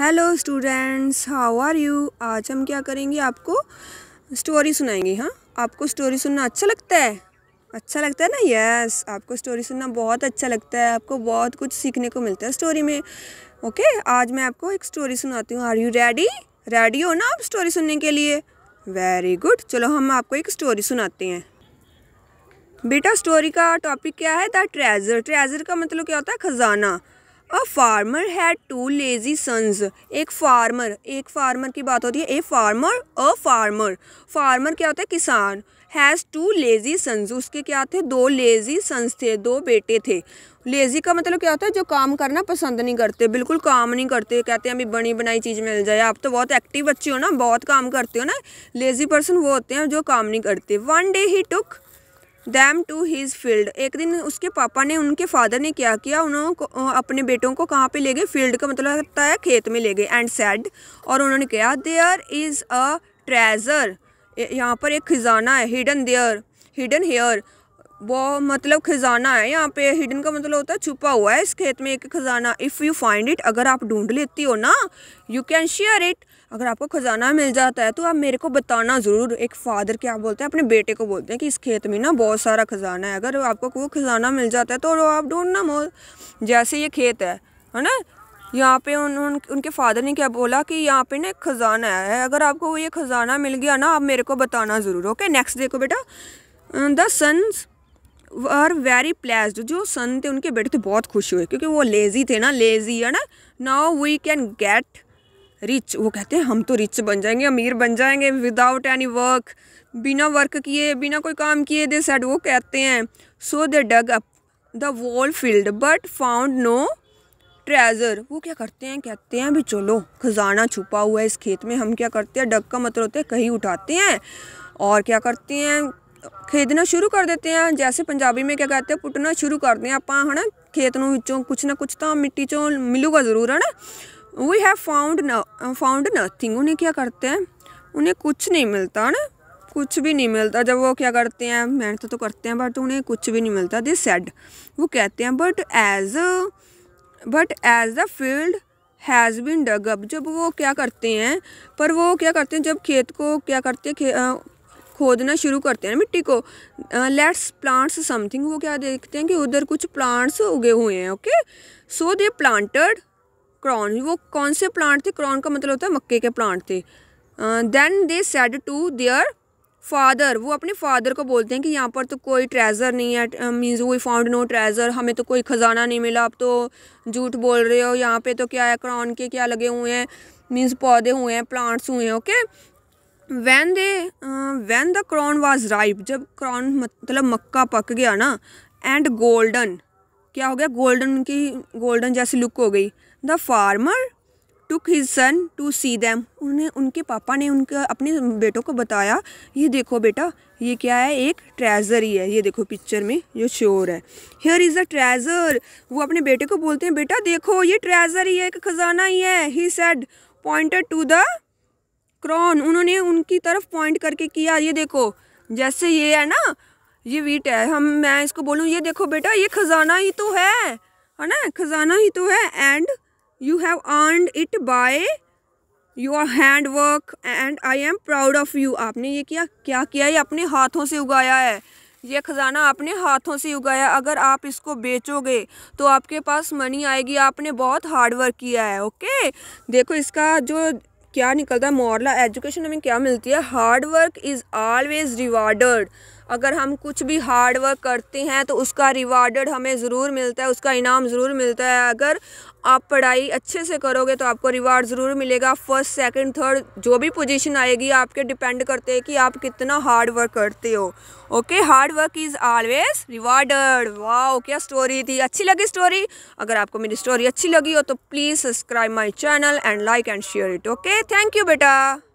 hello students how are you आज हम क्या करेंगे आपको स्टोरी सुनाएंगे हाँ आपको स्टोरी सुनना अच्छा लगता है अच्छा लगता है ना यस आपको स्टोरी सुनना बहुत अच्छा लगता है आपको बहुत कुछ सीखने को मिलता है स्टोरी में ओके okay, आज मैं आपको एक स्टोरी सुनाती हूँ आर यू रेडी रेडी हो ना आप स्टोरी सुनने के लिए वेरी गुड चलो हम आपको एक स्टोरी सुनाते हैं बेटा स्टोरी का टॉपिक क्या है द ट्रेजर ट्रेजर का मतलब क्या होता है खजाना a farmer had two lazy sons एक फार्मर एक फार्मर की बात होती है a farmer a farmer farmer क्या होता है किसान हैज़ टू लेजी सन्स उसके क्या थे दो लेजी सन्स थे दो बेटे थे लेजी का मतलब क्या होता है जो काम करना पसंद नहीं करते बिल्कुल काम नहीं करते कहते हैं अभी बनी बनाई चीज़ मिल जाए आप तो बहुत एक्टिव बच्चे हो ना बहुत काम करते हो ना लेजी पर्सन वो होते हैं जो काम नहीं करते one day he took them to his field एक दिन उसके पापा ने उनके फादर ने क्या किया उन्होंने अपने बेटों को कहाँ पे ले गए फील्ड का मतलब होता है खेत में ले गए एंड सैड और उन्होंने कहा देयर इज़ अ ट्रेजर यहाँ पर एक खजाना है हिडन देयर हिडन हेयर वो मतलब खजाना है यहाँ पे हिडन का मतलब होता है छुपा हुआ है इस खेत में एक खजाना इफ़ यू फाइंड इट अगर आप ढूंढ लेती हो ना यू कैन शेयर इट अगर आपको ख़जाना मिल जाता है तो आप मेरे को बताना ज़रूर एक फ़ादर क्या बोलते हैं अपने बेटे को बोलते हैं कि इस खेत में ना बहुत सारा ख़जाना है अगर आपको वो ख़जाना मिल जाता है तो आप ढूंढना मोल जैसे ये खेत है है ना यहाँ पे उन, उन उनके फादर ने क्या बोला कि यहाँ पे ना एक ख़ज़ाना है अगर आपको वो ये ख़ज़ाना मिल गया ना आप मेरे को बताना ज़रूर ओके नेक्स्ट देखो बेटा the sons are very pleased जो सन थे उनके बेटे थे तो बहुत खुश हुए क्योंकि वो लेज़ी थे ना लेज़ी है ना now we can get rich वो कहते हैं हम तो रिच बन जाएंगे अमीर बन जाएंगे विदाउट एनी वर्क बिना वर्क किए बिना कोई काम किए दे सेड वो कहते हैं so they dug up the whole field but found no treasure वो क्या करते हैं कहते हैं भी चलो खजाना छुपा हुआ है इस खेत में हम क्या करते हैं डग का मतलब होता है कहीं उठाते हैं और क्या करते हैं कर देते हैं जैसे पंजाबी में क्या कहते हैं पुटना शुरू कर दें आप है ना खेत में कुछ ना कुछ तो मिट्टी चो मिलूगा जरूर है ना we have found found nothing उन्हें क्या करते हैं उन्हें कुछ नहीं मिलता है ना कुछ भी नहीं मिलता जब वो क्या करते हैं मेहनत तो करते हैं बट उन्हें कुछ भी नहीं मिलता दे सेड वो कहते हैं but as but as the field has been dug up जब वो क्या करते हैं पर वो क्या करते हैं जब खेत को क्या करते हैं खोदना शुरू करते हैं मिट्टी को लेट्स प्लांट्स समथिंग वो क्या देखते हैं कि उधर कुछ प्लांट्स उगे हुए हैं okay so they planted corn वो कौन से प्लांट थे क्रॉन का मतलब होता है मक्के के प्लांट थे then they said to their father वो अपने फादर को बोलते हैं कि यहाँ पर तो कोई ट्रेज़र नहीं है means we found no treasure हमें तो कोई ख़जाना नहीं मिला आप तो झूठ बोल रहे हो यहाँ पे तो क्या है क्रॉन के क्या लगे हुए हैं मीन्स पौधे हुए हैं प्लांट्स हुए हैं okay when they when the corn was ripe जब क्रॉन मतलब मक्का पक गया ना एंड गोल्डन क्या हो गया गोल्डन की गोल्डन जैसी लुक हो गई the farmer took his son to see them उन्हें उनके पापा ने उनके अपने बेटों को बताया ये देखो बेटा ये क्या है एक ट्रेज़र ही है ये देखो पिक्चर में जो श्योर है हेयर इज़ अ ट्रेज़र वो अपने बेटे को बोलते हैं बेटा देखो ये ट्रेज़र ही है एक ख़जाना ही है he said pointed to the corn उन्होंने उनकी तरफ पॉइंट करके किया ये देखो जैसे ये है ना ये वीट है हम मैं इसको बोलूँ ये देखो बेटा ये ख़जाना ही तो है है ना ख़जाना ही तो है and you have earned it by your hand work and I am proud of you आपने ये किया क्या किया ये अपने हाथों से उगाया है ये ख़जाना आपने हाथों से उगाया अगर आप इसको बेचोगे तो आपके पास मनी आएगी आपने बहुत हार्ड वर्क किया है ओके देखो इसका जो क्या निकलता है मॉरला एजुकेशन हमें क्या मिलती है hard work is always rewarded अगर हम कुछ भी हार्ड वर्क करते हैं तो उसका रिवार्डेड हमें ज़रूर मिलता है उसका इनाम ज़रूर मिलता है अगर आप पढ़ाई अच्छे से करोगे तो आपको रिवार्ड ज़रूर मिलेगा फर्स्ट सेकंड थर्ड जो भी पोजीशन आएगी आपके डिपेंड करते हैं कि आप कितना हार्ड वर्क करते हो okay hard work is always rewarded वाह क्या स्टोरी थी अच्छी लगी स्टोरी अगर आपको मेरी स्टोरी अच्छी लगी हो तो please subscribe my channel and like and share it okay thank you बेटा